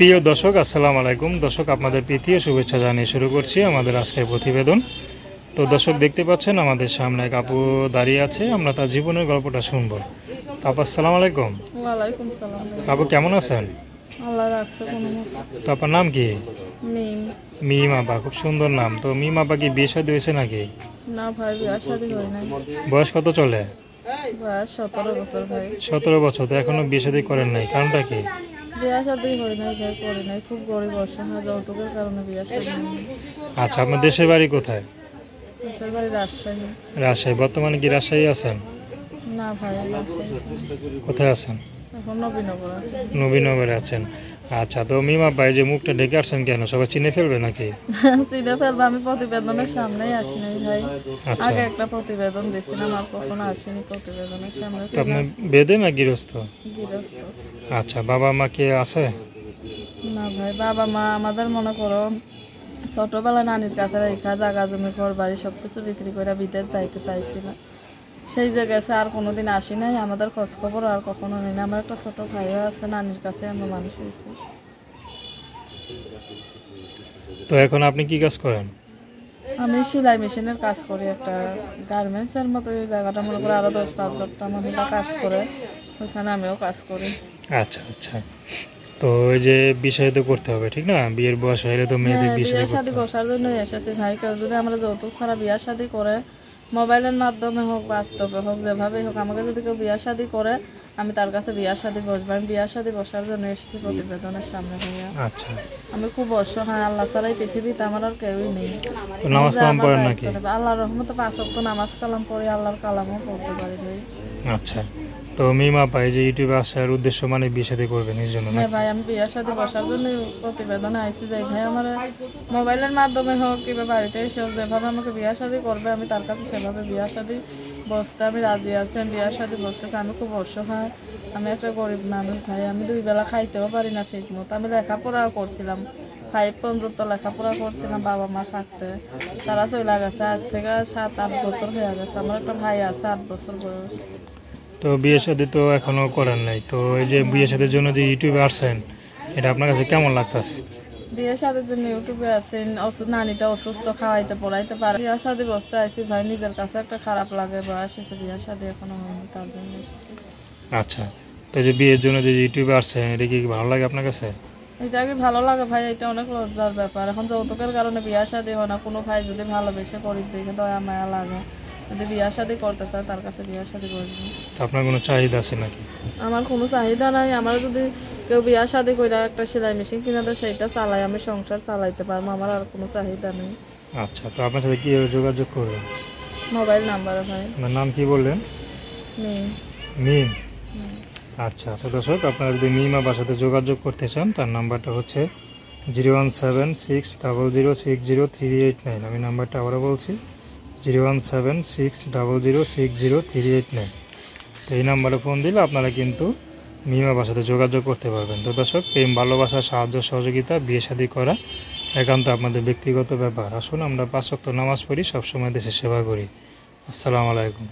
প্রিয় দর্শক আসসালাম আলাইকুম দর্শক আপনাদের প্রীতি শুভেচ্ছা জানিয়ে শুরু করছি আমাদের আজকের প্রতিবেদন তো দর্শক দেখতে পাচ্ছেন আমাদের সামনে এক আপু দাঁড়িয়ে আছে আমরা তার জীবনের গল্পটা শুনবো তারপর আসসালাম আলাইকুম আপু কেমন আছেন তারপর নাম কি মিম আপা খুব সুন্দর নাম তো মিম আপা কি বিয়ে শাদী হয়েছে নাকি বয়স কত চলে সতেরো বছর তো এখনো বিয়ে শাদী করেন নাই কারণটা কি খুব যৌতুকের কারণে আচ্ছা আপনার দেশের বাড়ি কোথায় রাজশাহী রাজশাহী বর্তমানে কি রাজশাহী আছেন না ভাই কোথায় আছেন এখন নবীনগর নবীনগরে আছেন আচ্ছা তো মিমা ভাই যে মুখটা ঢেকে আসছেন কেন সবাই চিনে ফেলবে নাকি চিনে ফেলবে আমি প্রতিবেদনের সামনেই আসিনি ভাই আচ্ছা। আগে একটা প্রতিবেদন দিয়েছিলাম আর কখনো আসিনি প্রতিবেদনের সামনে আপনি বেদে না গৃহস্থ গৃহস্থ আচ্ছা বাবা মা কে আছে না ভাই বাবা মা আমাদের মনে করো ছোটবেলা নানির কাছে রেখা জাগা জমি ঘর বাড়ি সবকিছু বিক্রি করে বিদেশ যাইতে চাইছিলাম সেই জায়গায় আর কোনোদিন আসি নাই আমাদের খোঁজখবর আর কখনো নেই না আমার একটা ছোটো ভাইও আছে নানির কাছে আমরা মানুষ হয়েছি তো এখন আপনি কি কাজ করেন আমি সেলাই মেশিনের কাজ করি একটা গার্মেন্টসের মতো ওই জায়গাটা মনে করে আরও দশ পাঁচজনটা মহিলা কাজ করে ওইখানে আমিও কাজ করি আচ্ছা আচ্ছা তো ওই যে বিষয় তো করতে হবে ঠিক না বিয়ের বয়স হলে তো মেয়েদের হ্যাঁ, বিয়ে শাদী বসার জন্য এসেছে ভাই কেউ যদি আমরা যৌতুক ছাড়া বিয়ার শাদী করে মোবাইলের মাধ্যমে হোক বাস্তবে হোক যেভাবেই হোক আমাকে যদি কেউ বিয়া শাদি করে আমি তার কাছে বিয়া শাদি বসবো আমি বিয়া শাদি বসার জন্য এসেছি প্রতিবেদনের সামনে ভাইয়া আচ্ছা আমি খুব অসহায় আল্লাহ এই পৃথিবীতে আমার আর কেউই নেই আল্লাহ রহমত পাঁচ ওয়াক্ত নামাজ কালাম পড়ি আল্লাহর কালামও পড়তে পারি ভাই আচ্ছা তো মিমা ভাই যে ইউটিউবে আসার উদ্দেশ্য মানে বিয়ে সাথে করবেন এই জন্য হ্যাঁ না ভাই আমি বিয়ের সাথে বসার জন্য প্রতিবেদন আইছি যাই ভাই আমার মোবাইলের মাধ্যমে হোক কিংবা বাড়িতে এসে যেভাবে আমাকে বিয়ের সাথে করবে আমি তার কাছে সেভাবে বিয়ের সাথে বসতে আমি রাজি আছি আমি বিয়ের সাথে বসতে আমি খুব অসহায় আমি একটা গরিব মানুষ ভাই আমি দুই বেলা খাইতেও পারি না ঠিক মতো আমি লেখাপড়াও করছিলাম ফাইভ পর্যন্ত লেখাপড়া করছিলাম বাবা মা থাকতে তারা চলে গেছে আজ থেকে সাত আট বছর হয়ে গেছে আমার একটা ভাই আছে আট বছর বয়স তো বিয়ে সাথে তো এখনও করেন নাই তো এই যে বিয়ে শাদির জন্য যে ইউটিউবে আসছেন এটা আপনার কাছে কেমন লাগতেছে বিয়ের সাথে জন্য ইউটিউবে আসেন নানিটা অসুস্থ খাওয়াইতে পড়াইতে পারে বিয়ের সাথে বসতে আইসি ভাই নিজের কাছে একটা খারাপ লাগে বয়স এসে বিয়ের সাথে এখনো হয়নি তার জন্য আচ্ছা তো যে বিয়ের জন্য যে ইউটিউবে আসছেন এটা কি ভালো লাগে আপনার কাছে এটা কি ভালো লাগে ভাই এটা অনেক লজ্জার ব্যাপার এখন যৌতুকের কারণে বিয়ে সাথে হয় না কোনো ভাই যদি ভালোবেসে করি দেখে দয়া মায়া লাগে যদি বিয়ার সাথে করতে চায় তার কাছে বিয়ার সাথে করবি আপনার কোনো চাহিদা আছে নাকি আমার কোনো চাহিদা নাই আমার যদি কেউ বিয়ার সাথে করে একটা সেলাই মেশিন কিনা তো সেটা চালাই আমি সংসার চালাইতে পারবো আমার আর কোনো চাহিদা নেই আচ্ছা তো আপনার সাথে কীভাবে যোগাযোগ করবেন মোবাইল নাম্বার ভাই আপনার নাম কি বললেন মিম মিম আচ্ছা তো দর্শক আপনারা যদি মিমা বা সাথে যোগাযোগ করতে চান তার নাম্বারটা হচ্ছে zero one seven six double zero six zero three eight nine আমি নাম্বারটা আবারও বলছি zero one seven six double zero six zero three eight nine তো এই নাম্বারে ফোন দিলে আপনারা কিন্তু মিমা বাসাতে যোগাযোগ করতে পারবেন তো দর্শক প্রেম ভালোবাসা সাহায্য সহযোগিতা বিয়ে শাদী করা একান্ত আপনাদের ব্যক্তিগত ব্যাপার আসুন আমরা পাঁচ নামাজ পড়ি সবসময় দেশের সেবা করি আসসালামু আলাইকুম